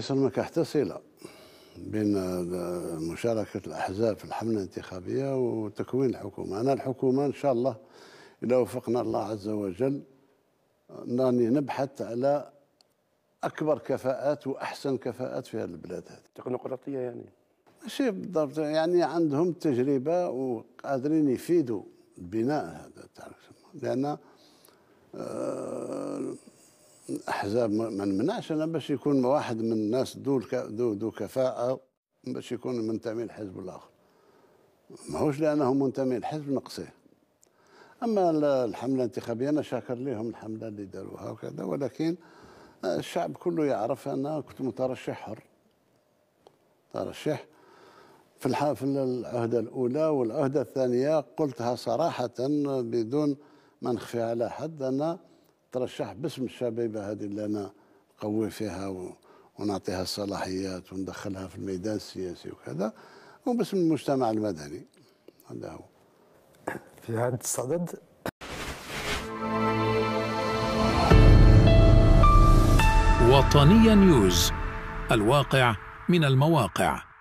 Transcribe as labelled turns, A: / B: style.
A: ثمك احتسلة بين مشاركة الأحزاب في الحملة الانتخابية وتكوين الحكومة أنا الحكومة إن شاء الله إذا وفقنا الله عز وجل راني نبحث على أكبر كفاءات وأحسن كفاءات في هذه البلاد هذه تكنوقراطية يعني ماشي بالضبط يعني عندهم تجربة وقادرين يفيدوا البناء هذا تعرف لأن آه، الاحزاب ما نمنعش انا باش يكون واحد من الناس ذو ذو دو كفاءه باش يكون منتمي لحزب الاخر ماهوش لانه منتمي لحزب نقصيه اما الحمله الانتخابيه انا شاكر لهم الحمله اللي داروها وكذا ولكن الشعب كله يعرف انا كنت مترشح حر ترشح في العهده الاولى والعهده الثانيه قلتها صراحه بدون ما نخفي على حد انا ترشح باسم الشبيبه هذه اللي انا نقوي فيها ونعطيها الصلاحيات وندخلها في الميدان السياسي وكذا وباسم المجتمع المدني هذا هو في هذا الصدد وطنية نيوز الواقع من المواقع